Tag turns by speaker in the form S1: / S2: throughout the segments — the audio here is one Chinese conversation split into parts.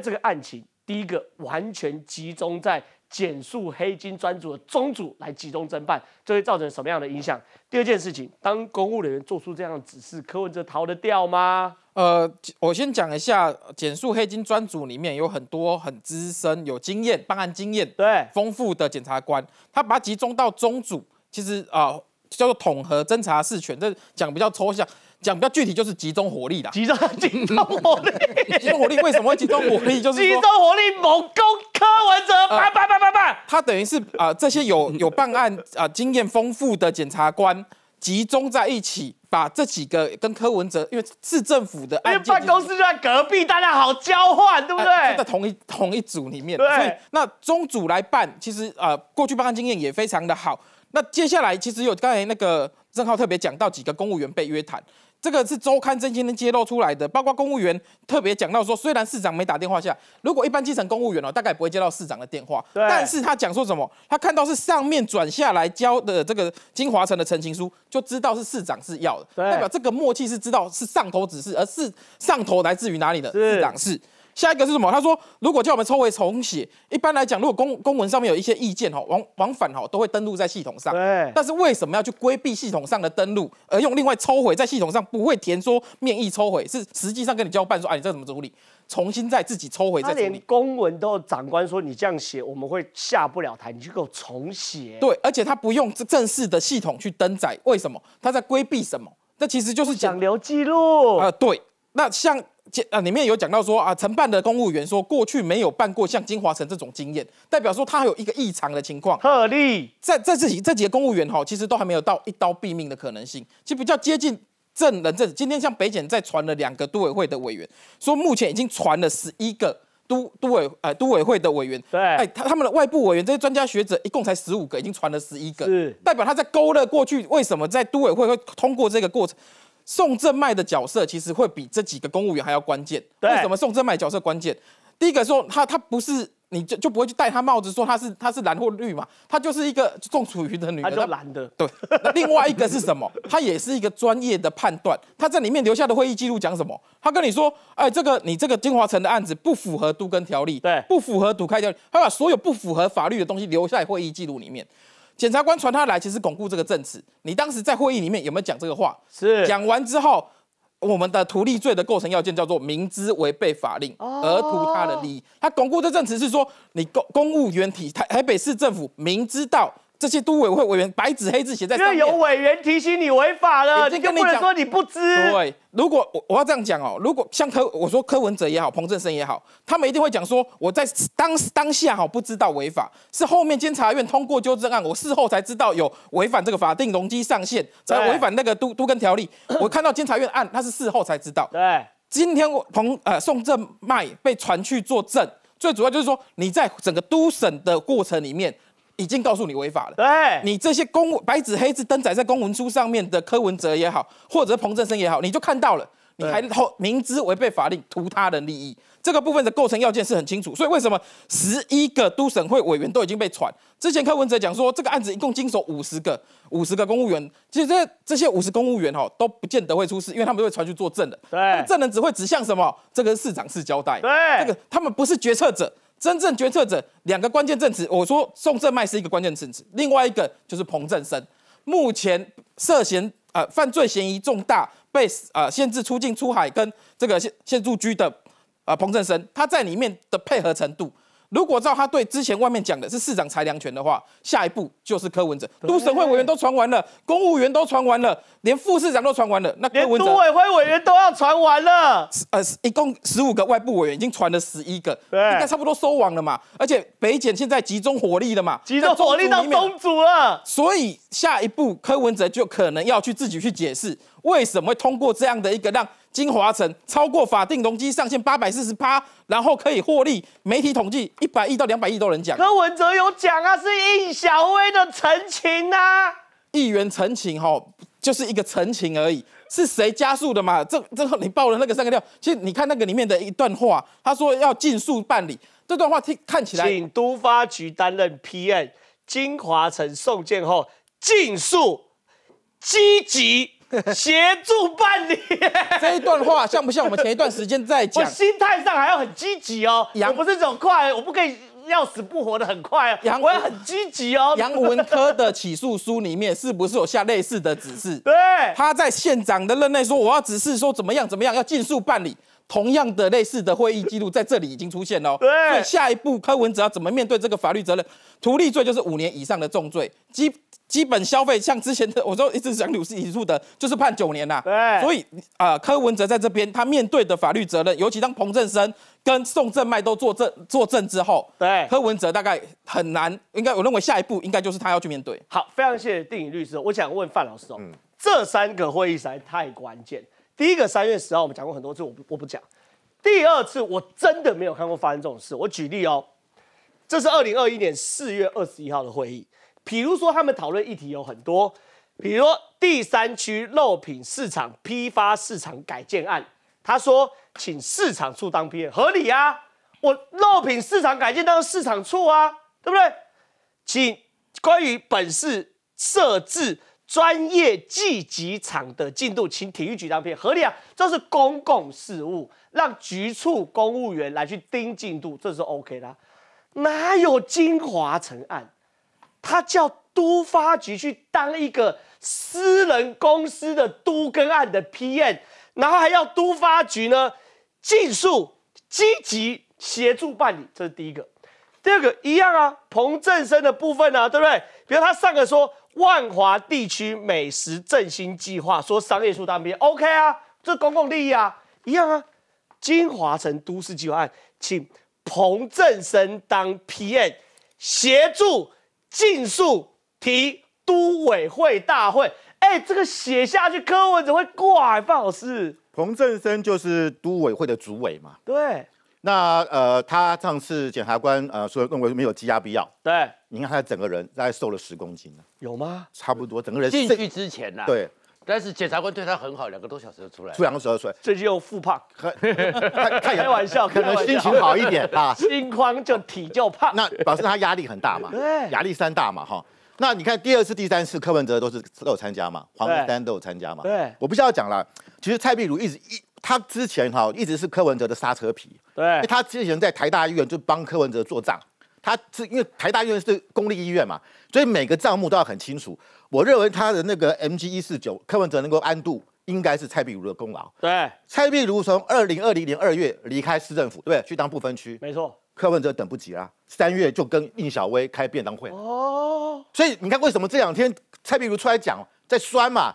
S1: 这个案情，第一个完全集中在检述黑金专组的中组来集中侦办，就会造成什么样的影响？第二件事情，当公务人员做出这样的指
S2: 示，柯文哲逃得掉吗？呃，我先讲一下检述黑金专组里面有很多很资深、有经验、办案经验对丰富的检察官，他把集中到中组，其实啊。叫做统合侦查事权，这讲比较抽象，讲比较具体就是集中火力的。集中集中火力，集中火力为什么会集中火力？就是集中火力猛攻柯文哲。拜拜拜拜拜！他等于是啊，这些有有办案啊经验丰富的检察官集中在一起，把这几个跟柯文哲，因为市政府的案件办公室就在隔壁，大家好交换，对不对？在同一同一组里面，对。那中组来办，其实啊，过去办案经验也非常的好。那接下来其实有刚才那个郑浩特别讲到几个公务员被约谈，这个是周刊真心闻揭露出来的，包括公务员特别讲到说，虽然市长没打电话下，如果一般基层公务员哦，大概不会接到市长的电话。但是他讲说什么？他看到是上面转下来交的这个金华城的陈情书，就知道是市长是要的，代表这个默契是知道是上头指示，而是上头来自于哪里呢？市长是。下一个是什么？他说，如果叫我们抽回重写，一般来讲，如果公公文上面有一些意见哈，往往返哈，都会登录在系统上。对。但是为什么要去规避系统上的登录，而用另外抽回，在系统上不会填说面议抽回，是实际上跟你交办说，啊，你这怎么处理？重新再自己抽回再处理。连公文都长官说你这样写，我们会下不了台，你就给我重写。对，而且他不用正式的系统去登载，为什么？他在规避什么？那其实就是想留记录。呃，对。那像。啊，里面有讲到说啊，承办的公务员说过去没有办过像金华城这种经验，代表说他有一个异常的情况。特例，在在这几这几个公务员哈，其实都还没有到一刀毙命的可能性，其实比较接近证人证。今天像北检再传了两个都委会的委员，说目前已经传了十一个都都委呃都委会的委员。对，哎，他们的外部委员这些专家学者一共才十五个，已经传了十一个，代表他在勾勒过去为什么在都委会会通过这个过程。宋正迈的角色其实会比这几个公务员还要关键。为什么宋正迈角色关键？第一个说他他不是你就就不会去戴他帽子说他是他是蓝或绿嘛，他就是一个中处于的女人。他蓝的。对。那另外一个是什么？他也是一个专业的判断。他在里面留下的会议记录讲什么？他跟你说，哎，这个你这个金华城的案子不符合杜根条例，对，不符合赌开条例。他把所有不符合法律的东西留在会议记录里面。检察官传他来，其实巩固这个证词。你当时在会议里面有没有讲这个话？是讲完之后，我们的图利罪的构成要件叫做明知违背法令而图他的利益。他巩固的证词是说，你公公务员体台台北市政府明知道。这些都委会委员白纸黑字写在上面，因为有委员提醒你违法了，你就不能说你不
S1: 知。对，
S2: 如果我我要这样讲哦，如果像柯，我说柯文哲也好，彭振声也好，他们一定会讲说，我在当当下哈不知道违法，是后面监察院通过纠正案，我事后才知道有违反这个法定容积上限，才违反那个都都跟条例。我看到监察院案，他是事后才知道。对，今天我彭呃宋正麦被传去作证，最主要就是说你在整个都审的过程里面。已经告诉你违法了。对，你这些公白纸黑字登载在公文书上面的柯文哲也好，或者彭振生也好，你就看到了，你还后明知违背法令图他人利益，这个部分的构成要件是很清楚。所以为什么十一个都省会委员都已经被传？之前柯文哲讲说，这个案子一共经手五十个，五十个公务员。其实这这些五十公务员哈，都不见得会出事，因为他们会传去作证的。对，证人只会指向什么？这个市长是交代。对，这个他们不是决策者。真正决策者两个关键证词，我说宋正麦是一个关键证词，另外一个就是彭振生，目前涉嫌呃犯罪嫌疑重大，被呃限制出境出海跟这个限限住居的啊彭振生，他在里面的配合程度。如果照他对之前外面讲的是市长裁量权的话，下一步就是柯文哲。都省会委员都传完了，公务员都传完了，连副市长都传完了，那连都委会委员都要传完了。呃，一共十五个外部委员，已经传了十一个，应该差不多收网了嘛。而且北检现在集中火力了嘛，集中火力到松主了，所以。下一步柯文哲就可能要去自己去解释，为什么会通过这样的一个让金华城超过法定容积上限八百四十八，然后可以获利。媒体统计一百亿到两百亿都能讲。柯文哲有讲啊，是应小微的陈情啊。议员陈情哈，就是一个陈情而已。是谁加速的嘛？这、这你报的那个三个料，其实你看那个里面的一段话，他说要尽速办理。这段话听看起来，请
S1: 都发局担任批案，金华城送件后。尽速积极协助办理，这一段话像不像我们前一段时间在讲？我心态上还要很积极哦，我不是种快，我不可以要死不活的很快。我要很
S2: 积极哦。杨文科的起诉书里面是不是有下类似的指示？对，他在县长的任内说，我要指示说怎么样怎么样，要尽速办理。同样的类似的会议记录在这里已经出现哦，对，所以下一步柯文哲要怎么面对这个法律责任？图利罪就是五年以上的重罪，基基本消费像之前的，我说一直讲柳士引述的就是判九年呐，对，所以啊，柯文哲在这边他面对的法律责任，尤其当彭振生跟宋振迈都作证作证之后，对，柯文哲大概很难，应该我认为下一步应该就是他要去面对。好，非常谢谢定颖律师，我想问范老师哦，这三个会议在太关
S1: 键。第一个三月十号我们讲过很多次，我不我不讲。第二次我真的没有看过发生这种事。我举例哦，这是二零二一年四月二十一号的会议。比如说他们讨论议题有很多，比如说第三区肉品市场批发市场改建案，他说请市场处当批合理啊，我肉品市场改建当市场处啊，对不对？请关于本市设置。专业计机厂的进度，请体育局当片合理啊，这是公共事务，让局处公务员来去盯进度，这是 O K 的。哪有金华城案？他叫都发局去当一个私人公司的都更案的批 m 然后还要都发局呢，尽速积极协助办理，这是第一个。第二个一样啊，彭正生的部分啊，对不对？比如他上个说。万华地区美食振兴计划说商业树当兵 O K 啊，这公共利益啊一样啊。金华城都市计划请彭正生当 P m 协助尽速
S3: 提都委会大会。哎，这个写下去，科文只会挂，范老师。彭正生就是都委会的主委嘛？对。那呃，他上次检察官呃说认为没有羁押必要。对，你看他整个人大概瘦了十公斤有吗？差不多，整个人。进去之前呐。对。但是检察官对他很好，两个多小时就出来。两个小时出来。最近又复胖。开开玩笑，可能心情好一点啊。心慌就体就胖。那表示他压力很大嘛？对，压力山大嘛哈。那你看第二次、第三次，柯文哲都是都有参加嘛，黄丹都有参加嘛。对。我不是要讲了，其实蔡壁如一直一。他之前哈一直是柯文哲的刹车皮，对他之前在台大医院就帮柯文哲做账，他是因为台大医院是公立医院嘛，所以每个账目都要很清楚。我认为他的那个 M G 一四九柯文哲能够安度，应该是蔡碧如的功劳。对，蔡碧如从二零二零年二月离开市政府，对，去当不分区。没错，柯文哲等不及啦，三月就跟应小薇开便当会。
S1: 哦，
S3: 所以你看为什么这两天蔡碧如出来讲在酸嘛，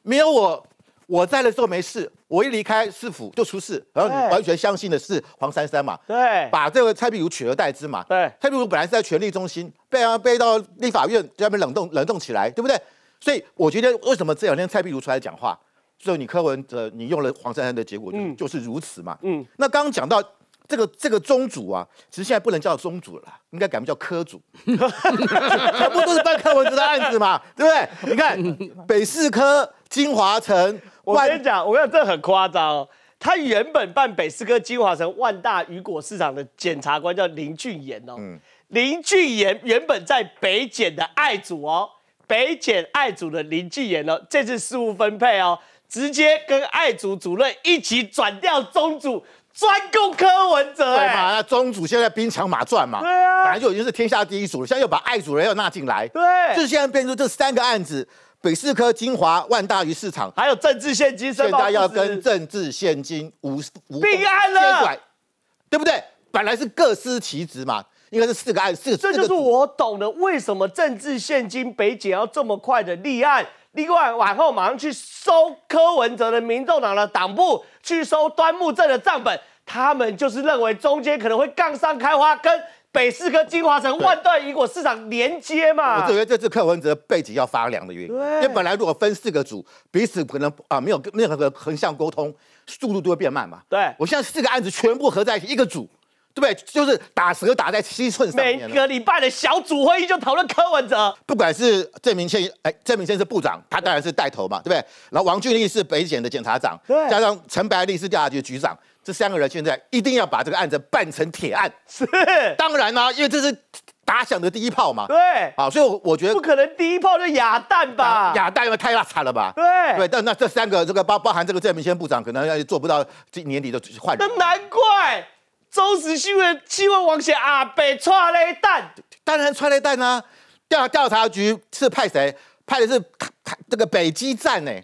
S3: 没有我。我在的时候没事，我一离开市府就出事，然后完全相信的是黄珊珊嘛，对，把这个蔡碧如取而代之嘛，对，蔡碧如本来是在权力中心，被被到立法院那边冷冻冷冻起来，对不对？所以我觉得为什么这两天蔡碧如出来讲话，所以你柯文哲你用了黄珊珊的结果就就是如此嘛，嗯，那刚刚讲到这个这个宗主啊，其实现在不能叫宗主了，应该改名叫科主，全部都是办柯文哲的案子嘛，对不对？你看北市科金华城。我跟你
S1: 讲，我跟你这很夸张哦。他原本办北市科金华城万大雨果市场的检察官叫林俊彦哦，林俊彦原本在北检的爱主哦，北检爱主的林俊彦哦，这次事务分配哦，直接跟爱主主任一起转
S3: 调中组，专攻柯文哲。对嘛，那中组现在兵强马壮嘛，对啊，本来就已经是天下第一组了，现在又把爱主人又纳进来，对，就是现在变成这三个案子。北市科精华万大于市场，还有政治现金现在要跟政治现金无无案了，对不对？本来是各司其职嘛，应该是四个案，四个。这就是我懂的，为什么政治现金
S1: 北检要这么快的立案？另外，往后马上去收柯文哲的民众党的党部，去收端木镇的账本，他们就是认为中间可能会杠上开花跟北市跟金华城万段萤果市场连接嘛，我就觉得
S3: 这次柯文哲背景要发凉的原因，因为本来如果分四个组，彼此可能啊没有任何的横向沟通，速度都会变慢嘛。对，我现在四个案子全部合在一起一个组，对不对？就是打蛇打在七寸上面。每个礼拜的小组会议就讨论柯文哲，不管是郑明宪，哎，郑明宪是部长，他当然是带头嘛，对不对？然后王俊毅是北检的检察长，加上陈柏丽是调查局局长。这三个人现在一定要把这个案子办成铁案，是当然啦，因为这是打响的第一炮嘛。对啊，所以我我觉得不可
S1: 能第一炮就哑弹吧？哑
S3: 弹吗？太惨了吧？对对，但那这三个这个包包含这个郑明先部长，可能要做不到今年底的换人。那难怪，周时新闻新闻网写啊，被穿了弹，当然穿了蛋呢，调调查局是派谁？派的是台这个北基站诶。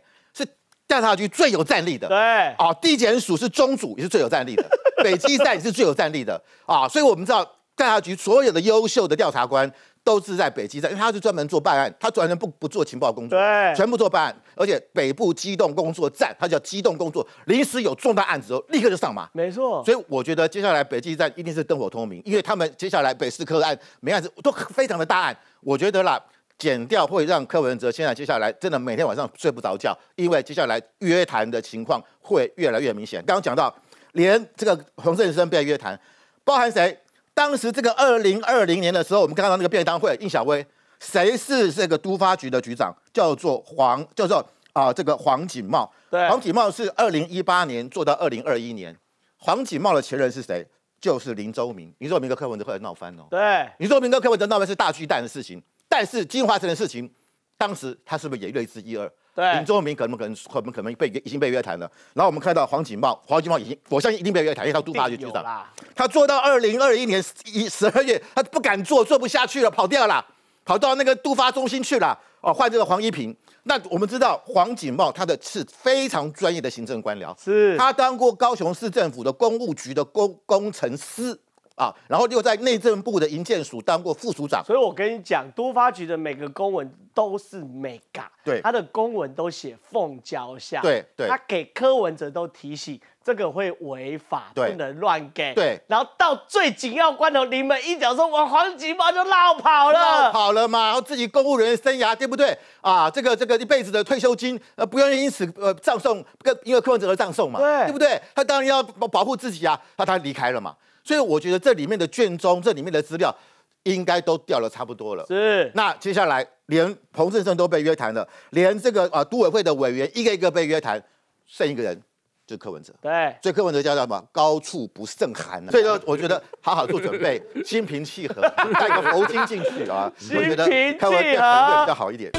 S3: 调查局最有战力的，对，啊，地检署是中组，也是最有战力的，北基站也是最有战力的，啊，所以我们知道调查局所有的优秀的调查官都是在北基站，因为他是专门做办案，他专门不不做情报工作，对，全部做办案，而且北部机动工作站，他叫机动工作，临时有重大案子后立刻就上马，
S1: 没错，所以
S3: 我觉得接下来北基站一定是灯火通明，因为他们接下来北市科案、每案子都非常的大案，我觉得啦。减掉会让柯文哲现在接下来真的每天晚上睡不着觉，因为接下来约谈的情况会越来越明显。刚刚讲到，连这个洪政生被约谈，包含谁？当时这个二零二零年的时候，我们刚刚那个便当会，印小薇，谁是这个都发局的局长？叫做黄，叫做啊这个黄景茂。对，黄景茂是二零一八年做到二零二一年。黄景茂的前任是谁？就是林周明。林周明跟柯文哲后来闹翻哦。对，林周明跟柯文哲闹翻是大巨蛋的事情。但是金华城的事情，当时他是不是也略知一二？林宗明可能可能可能可能被已经被约谈了。然后我们看到黄景茂，黄景茂已经我相信一定被约谈，因为他是杜发局局长他做到二零二一年一十二月，他不敢做，做不下去了，跑掉了，跑到那个杜发中心去了。哦，换这个黄一平。那我们知道黄景茂他的是非常专业的行政官僚，是他当过高雄市政府的公务局的工工程师。啊，然后又在内政部的营建署当过副署长，所以我跟你讲，多发局的每个公
S1: 文都是 mega，对，他的公文都写奉交下，对对，他给柯文哲都提醒，这个会违法，不能乱给，对，然后到最紧
S3: 要关头，你们一脚说我黄金包就绕跑了，绕跑了嘛，然后自己公务人生涯对不对？啊，这个这个一辈子的退休金，呃，不意因此呃葬送，跟因为柯文哲而葬送嘛，对对不对？他当然要保保护自己啊，他他离开了嘛。所以我觉得这里面的卷宗，这里面的资料，应该都掉的差不多了。是。那接下来连彭振胜都被约谈了，连这个啊都委会的委员一个一个被约谈，剩一个人就是柯文哲。对。所以柯文哲叫做什么？高处不胜寒了。所以说，我觉得 好好做准备，心平气和，带个毛巾进去啊。心平气比较好一点。